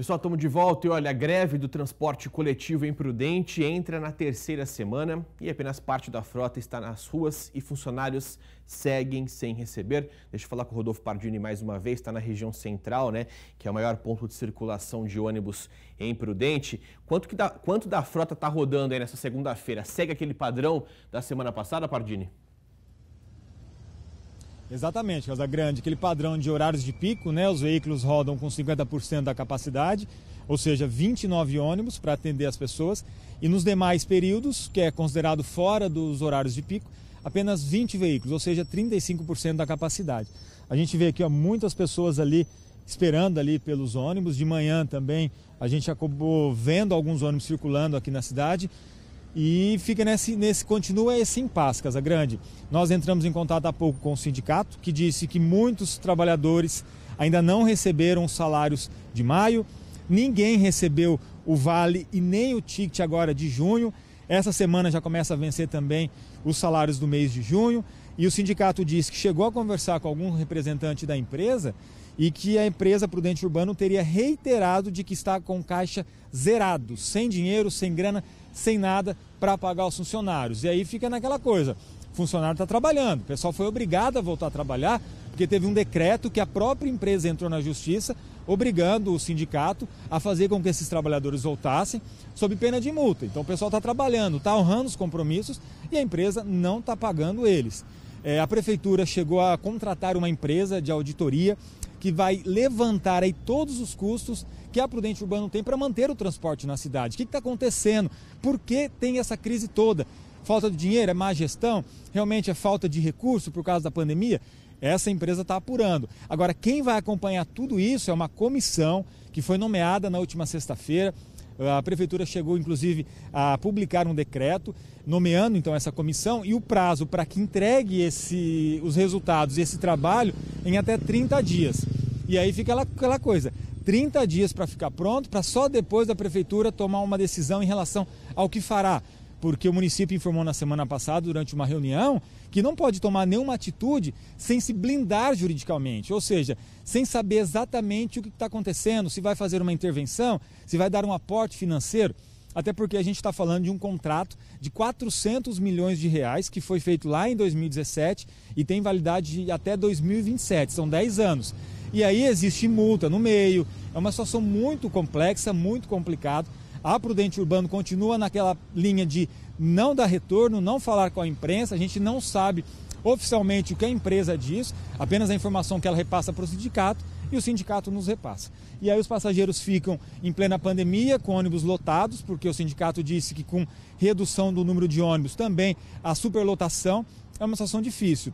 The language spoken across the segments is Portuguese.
Pessoal, estamos de volta e olha, a greve do transporte coletivo em Prudente entra na terceira semana e apenas parte da frota está nas ruas e funcionários seguem sem receber. Deixa eu falar com o Rodolfo Pardini mais uma vez, está na região central, né, que é o maior ponto de circulação de ônibus em Prudente. Quanto, que da, quanto da frota está rodando aí nessa segunda-feira? Segue aquele padrão da semana passada, Pardini? Exatamente, Casa Grande, aquele padrão de horários de pico, né? Os veículos rodam com 50% da capacidade, ou seja, 29 ônibus para atender as pessoas, e nos demais períodos, que é considerado fora dos horários de pico, apenas 20 veículos, ou seja, 35% da capacidade. A gente vê aqui ó, muitas pessoas ali esperando ali pelos ônibus. De manhã também a gente acabou vendo alguns ônibus circulando aqui na cidade e fica nesse, nesse continua esse impasse, Casa Grande. Nós entramos em contato há pouco com o sindicato, que disse que muitos trabalhadores ainda não receberam os salários de maio, ninguém recebeu o vale e nem o ticket agora de junho. Essa semana já começa a vencer também os salários do mês de junho. E o sindicato disse que chegou a conversar com algum representante da empresa e que a empresa Prudente Urbano teria reiterado de que está com caixa zerado, sem dinheiro, sem grana, sem nada para pagar os funcionários. E aí fica naquela coisa: o funcionário está trabalhando, o pessoal foi obrigado a voltar a trabalhar, porque teve um decreto que a própria empresa entrou na justiça obrigando o sindicato a fazer com que esses trabalhadores voltassem sob pena de multa. Então o pessoal está trabalhando, está honrando os compromissos e a empresa não está pagando eles. É, a prefeitura chegou a contratar uma empresa de auditoria que vai levantar aí todos os custos que a Prudente Urbano tem para manter o transporte na cidade. O que está acontecendo? Por que tem essa crise toda? Falta de dinheiro? É má gestão? Realmente é falta de recurso por causa da pandemia? Essa empresa está apurando. Agora, quem vai acompanhar tudo isso é uma comissão que foi nomeada na última sexta-feira a prefeitura chegou, inclusive, a publicar um decreto nomeando então essa comissão e o prazo para que entregue esse, os resultados, esse trabalho, em até 30 dias. E aí fica aquela coisa. 30 dias para ficar pronto, para só depois da prefeitura tomar uma decisão em relação ao que fará porque o município informou na semana passada, durante uma reunião, que não pode tomar nenhuma atitude sem se blindar juridicamente, ou seja, sem saber exatamente o que está acontecendo, se vai fazer uma intervenção, se vai dar um aporte financeiro. Até porque a gente está falando de um contrato de 400 milhões de reais que foi feito lá em 2017 e tem validade até 2027, são 10 anos. E aí existe multa no meio, é uma situação muito complexa, muito complicada a Prudente Urbano continua naquela linha de não dar retorno, não falar com a imprensa, a gente não sabe oficialmente o que a empresa diz, apenas a informação que ela repassa para o sindicato e o sindicato nos repassa. E aí os passageiros ficam em plena pandemia com ônibus lotados, porque o sindicato disse que com redução do número de ônibus também a superlotação é uma situação difícil.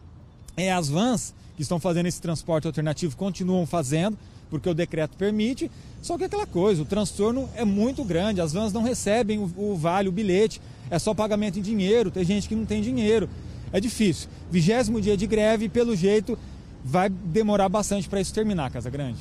É, as vans que estão fazendo esse transporte alternativo continuam fazendo, porque o decreto permite. Só que é aquela coisa, o transtorno é muito grande, as vans não recebem o, o vale, o bilhete, é só pagamento em dinheiro, tem gente que não tem dinheiro. É difícil. Vigésimo dia de greve, pelo jeito, vai demorar bastante para isso terminar, Casa Grande.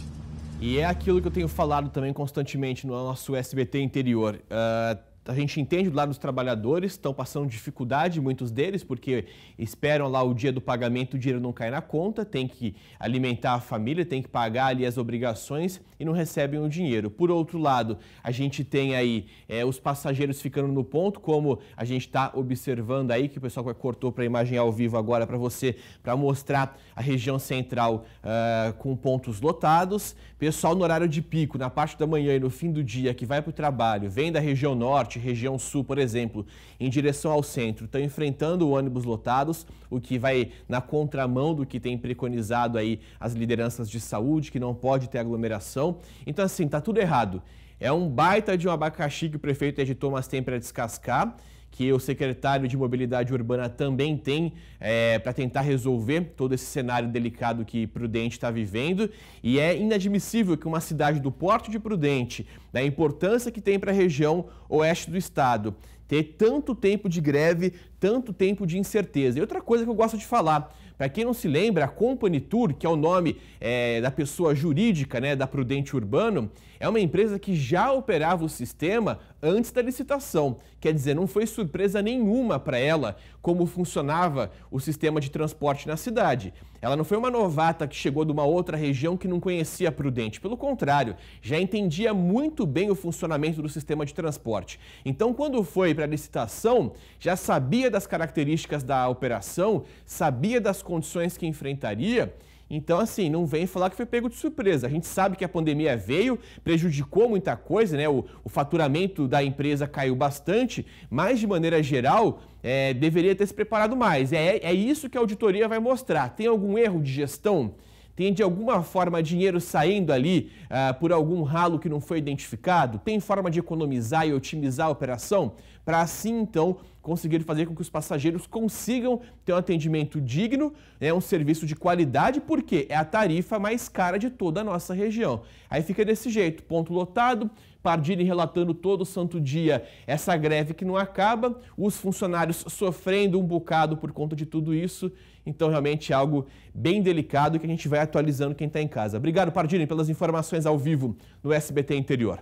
E é aquilo que eu tenho falado também constantemente no nosso SBT interior. Uh a gente entende do lado dos trabalhadores, estão passando dificuldade, muitos deles, porque esperam lá o dia do pagamento, o dinheiro não cai na conta, tem que alimentar a família, tem que pagar ali as obrigações e não recebem o dinheiro. Por outro lado, a gente tem aí é, os passageiros ficando no ponto, como a gente está observando aí, que o pessoal cortou para a imagem ao vivo agora para você, para mostrar a região central uh, com pontos lotados. Pessoal no horário de pico, na parte da manhã e no fim do dia, que vai para o trabalho, vem da região norte, Norte, região Sul, por exemplo, em direção ao centro, estão enfrentando ônibus lotados, o que vai na contramão do que tem preconizado aí as lideranças de saúde, que não pode ter aglomeração. Então, assim, está tudo errado. É um baita de um abacaxi que o prefeito editou, mas tem para descascar que o secretário de Mobilidade Urbana também tem é, para tentar resolver todo esse cenário delicado que Prudente está vivendo. E é inadmissível que uma cidade do Porto de Prudente, da importância que tem para a região oeste do estado, ter tanto tempo de greve, tanto tempo de incerteza. E outra coisa que eu gosto de falar para quem não se lembra, a Company Tour, que é o nome é, da pessoa jurídica né, da Prudente Urbano, é uma empresa que já operava o sistema antes da licitação. Quer dizer, não foi surpresa nenhuma para ela como funcionava o sistema de transporte na cidade. Ela não foi uma novata que chegou de uma outra região que não conhecia Prudente. Pelo contrário, já entendia muito bem o funcionamento do sistema de transporte. Então, quando foi para a licitação, já sabia das características da operação, sabia das condições que enfrentaria. Então, assim, não vem falar que foi pego de surpresa. A gente sabe que a pandemia veio, prejudicou muita coisa, né? O, o faturamento da empresa caiu bastante, mas de maneira geral, é, deveria ter se preparado mais. É, é isso que a auditoria vai mostrar. Tem algum erro de gestão? Tem de alguma forma dinheiro saindo ali ah, por algum ralo que não foi identificado? Tem forma de economizar e otimizar a operação? Para assim, então, conseguir fazer com que os passageiros consigam ter um atendimento digno, né, um serviço de qualidade, porque é a tarifa mais cara de toda a nossa região. Aí fica desse jeito, ponto lotado, Pardini relatando todo santo dia essa greve que não acaba, os funcionários sofrendo um bocado por conta de tudo isso. Então, realmente é algo bem delicado que a gente vai atualizando quem está em casa. Obrigado, Pardini, pelas informações ao vivo no SBT Interior.